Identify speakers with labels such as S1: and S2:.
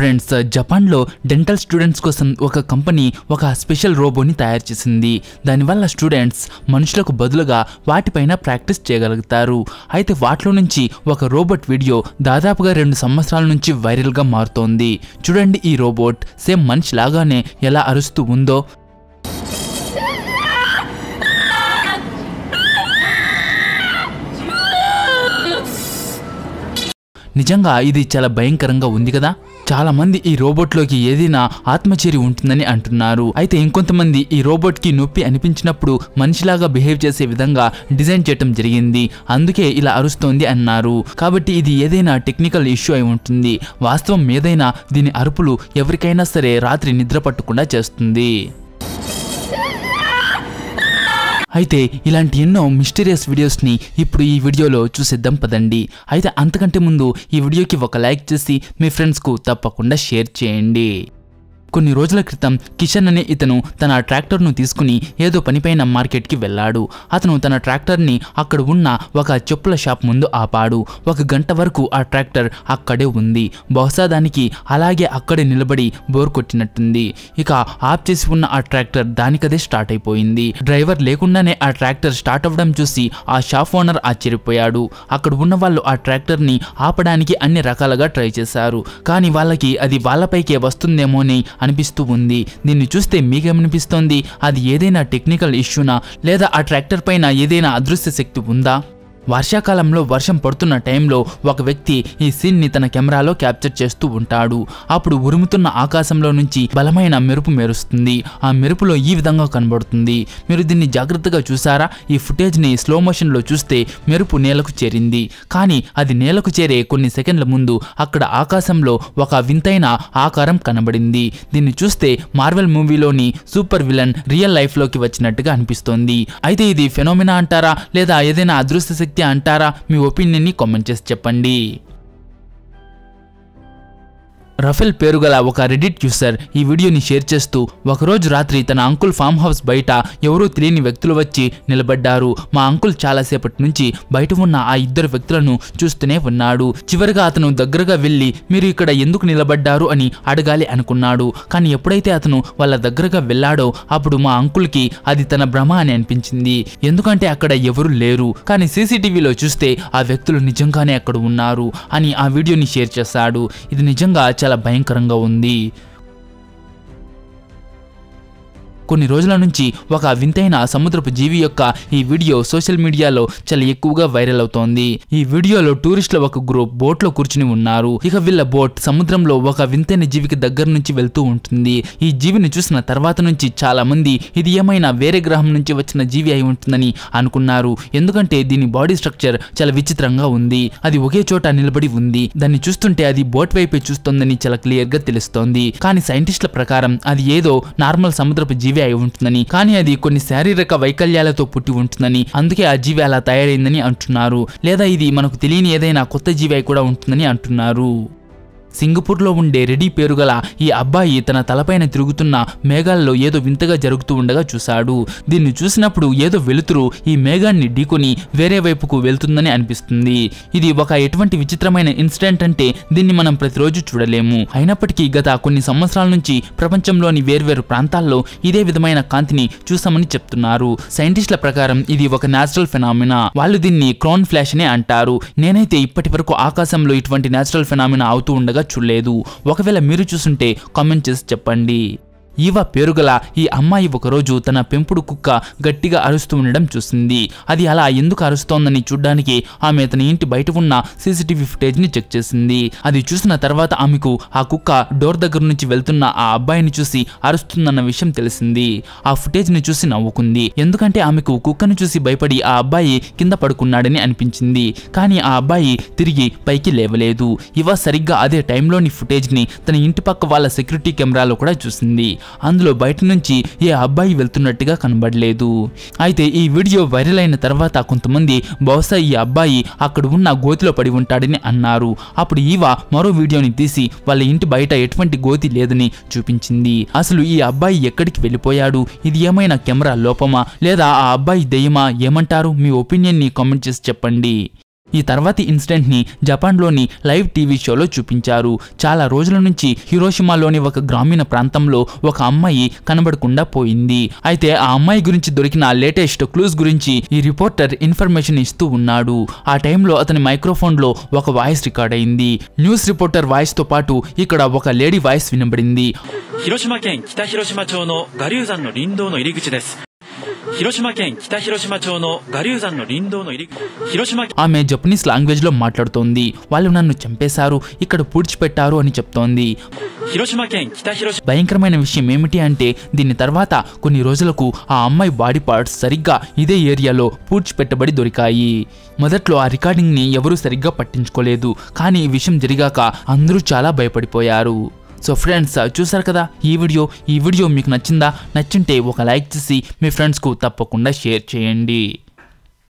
S1: friends జపాన్లో dental students కోసం ఒక కంపెనీ ఒక స్పెషల్ రోబోని తయారు చేసింది దానివల్ల స్టూడెంట్స్ మనుషులకు బదులుగా వాటిపైన ప్రాక్టీస్ చేయగలుగుతారు అయితే వాటిలో నుంచి ఒక రోబోట్ వీడియో దాదాపుగా రెండు సంవత్సరాల నుంచి వైరల్గా మారుతోంది చూడండి ఈ రోబోట్ సేమ్ మనిషి లాగానే ఎలా అరుస్తూ ఉందో నిజంగా ఇది చాలా భయంకరంగా ఉంది కదా చాలా మంది ఈ రోబోట్లోకి ఏదైనా ఆత్మచేరి ఉంటుందని అంటున్నారు అయితే ఇంకొంతమంది ఈ రోబోట్కి నొప్పి అనిపించినప్పుడు మనిషిలాగా బిహేవ్ చేసే విధంగా డిజైన్ చేయటం జరిగింది అందుకే ఇలా అరుస్తోంది అన్నారు కాబట్టి ఇది ఏదైనా టెక్నికల్ ఇష్యూ అయి ఉంటుంది వాస్తవం ఏదైనా దీని అరుపులు ఎవరికైనా సరే రాత్రి నిద్ర పట్టకుండా చేస్తుంది అయితే ఇలాంటి ఎన్నో మిస్టీరియస్ వీడియోస్ని ఇప్పుడు ఈ వీడియోలో చూసేద్దాం పదండి అయితే అంతకంటే ముందు ఈ వీడియోకి ఒక లైక్ చేసి మీ ఫ్రెండ్స్కు తప్పకుండా షేర్ చేయండి కొన్ని రోజుల క్రితం కిషన్ అనే ఇతను తన ట్రాక్టర్ను తీసుకుని ఏదో పనిపైన మార్కెట్కి వెళ్ళాడు అతను తన ట్రాక్టర్ని అక్కడ ఉన్న ఒక చెప్పుల షాప్ ముందు ఆపాడు ఒక గంట వరకు ఆ ట్రాక్టర్ అక్కడే ఉంది బహుశా దానికి అలాగే అక్కడే నిలబడి బోర్ కొట్టినట్టుంది ఇక ఆప్ చేసి ఉన్న ఆ ట్రాక్టర్ దానికదే స్టార్ట్ అయిపోయింది డ్రైవర్ లేకుండానే ఆ ట్రాక్టర్ స్టార్ట్ అవ్వడం చూసి ఆ షాప్ ఓనర్ ఆశ్చర్యపోయాడు అక్కడ ఉన్న వాళ్ళు ఆ ట్రాక్టర్ని ఆపడానికి అన్ని రకాలుగా ట్రై చేశారు కానీ వాళ్ళకి అది వాళ్ళపైకే వస్తుందేమోని అనిపిస్తూ ఉంది దీన్ని చూస్తే మీకేమనిపిస్తోంది అది ఏదైనా టెక్నికల్ ఇష్యూనా లేదా ఆ ట్రాక్టర్ పైన ఏదైనా అదృశ్య శక్తి ఉందా వర్షాకాలంలో వర్షం పడుతున్న టైంలో ఒక వ్యక్తి ఈ సీన్ని తన కెమెరాలో క్యాప్చర్ చేస్తూ ఉంటాడు అప్పుడు ఉరుముతున్న ఆకాశంలో నుంచి బలమైన మెరుపు మెరుస్తుంది ఆ మెరుపులో ఈ విధంగా కనబడుతుంది మీరు దీన్ని జాగ్రత్తగా చూసారా ఈ ఫుటేజ్ని స్లో మోషన్లో చూస్తే మెరుపు నేలకు చేరింది కానీ అది నేలకు చేరే కొన్ని సెకండ్ల ముందు అక్కడ ఆకాశంలో ఒక వింతైన ఆకారం కనబడింది దీన్ని చూస్తే మార్వెల్ మూవీలోని సూపర్ విలన్ రియల్ లైఫ్లోకి వచ్చినట్టుగా అనిపిస్తోంది అయితే ఇది ఫెనోమినా అంటారా లేదా ఏదైనా అదృశ్య శక్తి అంటారా మీ ఒపీనియన్ని కామెంట్ చేసి చెప్పండి రఫెల్ పేరుగల ఒక రెడిట్ యూసర్ ఈ వీడియోని షేర్ చేస్తూ ఒకరోజు రాత్రి తన అంకుల్ ఫామ్ హౌస్ బయట ఎవరూ తెలియని వ్యక్తులు వచ్చి నిలబడ్డారు మా అంకుల్ చాలాసేపటి నుంచి బయట ఉన్న ఆ ఇద్దరు వ్యక్తులను చూస్తూనే ఉన్నాడు చివరిగా అతను దగ్గరగా వెళ్ళి మీరు ఇక్కడ ఎందుకు నిలబడ్డారు అని అడగాలి అనుకున్నాడు కానీ ఎప్పుడైతే అతను వాళ్ళ దగ్గరగా వెళ్ళాడో అప్పుడు మా అంకుల్కి అది తన భ్రమ అని అనిపించింది ఎందుకంటే అక్కడ ఎవరు లేరు కానీ సీసీటీవీలో చూస్తే ఆ వ్యక్తులు నిజంగానే అక్కడ ఉన్నారు అని ఆ వీడియోని షేర్ చేశాడు ఇది నిజంగా చాలా చాలా భయంకరంగా ఉంది కొన్ని రోజుల నుంచి ఒక వింతైన సముద్రపు జీవి యొక్క ఈ వీడియో సోషల్ మీడియాలో చాలా ఎక్కువగా వైరల్ అవుతోంది ఈ వీడియోలో టూరిస్టుల ఒక గ్రూప్ బోట్ లో కూర్చుని ఉన్నారు ఇక వీళ్ళ బోట్ సముద్రంలో ఒక వింతైన జీవికి దగ్గర నుంచి వెళ్తూ ఉంటుంది ఈ జీవిని చూసిన తర్వాత నుంచి చాలా మంది ఇది ఏమైనా వేరే గ్రహం నుంచి వచ్చిన జీవి అయి ఉంటుందని అనుకున్నారు ఎందుకంటే దీని బాడీ స్ట్రక్చర్ చాలా విచిత్రంగా ఉంది అది ఒకే చోట నిలబడి ఉంది దాన్ని చూస్తుంటే అది బోట్ వైపే చూస్తోందని చాలా క్లియర్ గా తెలుస్తోంది కానీ సైంటిస్టుల ప్రకారం అది ఏదో నార్మల్ సముద్రపు జీవి అజీవి అయి ఉంటుందని కానీ అది కొన్ని శారీరక వైకల్యాలతో పుట్టి ఉంటుందని అందుకే ఆ జీవి అలా తయారైందని అంటున్నారు లేదా ఇది మనకు తెలియని ఏదైనా కొత్త జీవి కూడా ఉంటుందని అంటున్నారు సింగపూర్లో ఉండే రెడీ పేరుగల ఈ అబ్బాయి తన తలపైన తిరుగుతున్న మేఘాల్లో ఏదో వింతగా జరుగుతూ ఉండగా చూశాడు దీన్ని చూసినప్పుడు ఏదో వెలుతురు ఈ మేఘాన్ని ఢీకొని వేరే వైపుకు వెళ్తుందని అనిపిస్తుంది ఇది ఒక ఎటువంటి విచిత్రమైన ఇన్సిడెంట్ అంటే దీన్ని మనం ప్రతిరోజు చూడలేము అయినప్పటికీ గత కొన్ని సంవత్సరాల నుంచి ప్రపంచంలోని వేర్వేరు ప్రాంతాల్లో ఇదే విధమైన కాంతిని చూసామని చెప్తున్నారు సైంటిస్టుల ప్రకారం ఇది ఒక న్యాచురల్ ఫెనామినా వాళ్ళు దీన్ని క్రోన్ ఫ్లాష్ అనే అంటారు నేనైతే ఇప్పటి వరకు ఆకాశంలో ఇటువంటి న్యాచురల్ ఫెనామినా అవుతూ ఉండగా చూడలేదు ఒకవేళ మీరు చూసుంటే కామెంట్ చేసి చెప్పండి ఈవ పేరుగల ఈ అమ్మాయి ఒకరోజు తన పెంపుడు కుక్క గట్టిగా అరుస్తూ ఉండడం చూసింది అది అలా ఎందుకు అరుస్తోందని చూడ్డానికి ఆమె తన ఇంటి బయట ఉన్న సీసీటీవీ ఫుటేజ్ని చెక్ చేసింది అది చూసిన తర్వాత ఆమెకు ఆ కుక్క డోర్ దగ్గర నుంచి వెళ్తున్న ఆ అబ్బాయిని చూసి అరుస్తుందన్న విషయం తెలిసింది ఆ ఫుటేజ్ని చూసి నవ్వుకుంది ఎందుకంటే ఆమెకు కుక్కను చూసి భయపడి ఆ అబ్బాయి కింద పడుకున్నాడని అనిపించింది కానీ ఆ అబ్బాయి తిరిగి పైకి లేవలేదు ఇవ సరిగ్గా అదే టైంలోని ఫుటేజ్ని తన ఇంటి పక్క వాళ్ళ సెక్యూరిటీ కెమెరాలో కూడా చూసింది అందులో బయట నుంచి ఏ అబ్బాయి వెళ్తున్నట్టుగా కనబడలేదు అయితే ఈ వీడియో వైరల్ అయిన తర్వాత కొంతమంది బహుశా ఈ అబ్బాయి అక్కడ ఉన్న గోతిలో పడి ఉంటాడని అన్నారు అప్పుడు ఈవ మరో వీడియోని తీసి వాళ్ళ ఇంటి బయట ఎటువంటి గోతి లేదని చూపించింది అసలు ఈ అబ్బాయి ఎక్కడికి వెళ్ళిపోయాడు ఇది ఏమైనా కెమెరా లోపమా లేదా ఆ అబ్బాయి దెయ్యమా ఏమంటారు మీ ఒపీనియన్ని కామెంట్ చేసి చెప్పండి ఈ తర్వాతి జపాన్ జపాన్లోని లైవ్ టీవీ షోలో చూపించారు చాలా రోజుల నుంచి హిరోషిమాలోని ఒక గ్రామీణ ప్రాంతంలో ఒక అమ్మాయి కనబడకుండా పోయింది అయితే ఆ అమ్మాయి గురించి దొరికిన లేటెస్ట్ క్లూస్ గురించి ఈ రిపోర్టర్ ఇన్ఫర్మేషన్ ఇస్తూ ఉన్నాడు ఆ టైంలో అతని మైక్రోఫోన్ లో ఒక వాయిస్ రికార్డ్ అయింది న్యూస్ రిపోర్టర్ వాయిస్ తో పాటు ఇక్కడ ఒక లేడీ వాయిస్ వినబడింది ఆమె జపనీస్ లాంగ్వేజ్ లో మాట్లాడుతోంది వాళ్ళు నన్ను చంపేశారు ఇక్కడ పూడ్చిపెట్టారు అని చెప్తోంది భయంకరమైన విషయం ఏమిటి అంటే దీని తర్వాత కొన్ని రోజులకు ఆ అమ్మాయి బాడీ పార్ట్స్ సరిగ్గా ఇదే ఏరియాలో పూడ్చిపెట్టబడి దొరికాయి మొదట్లో ఆ రికార్డింగ్ని ఎవరూ సరిగ్గా పట్టించుకోలేదు కానీ ఈ విషయం జరిగాక అందరూ చాలా భయపడిపోయారు సో ఫ్రెండ్స్ చూసారు కదా ఈ వీడియో ఈ వీడియో మీకు నచ్చిందా నచ్చింటే ఒక లైక్ చేసి మీ ఫ్రెండ్స్కు తప్పకుండా షేర్ చేయండి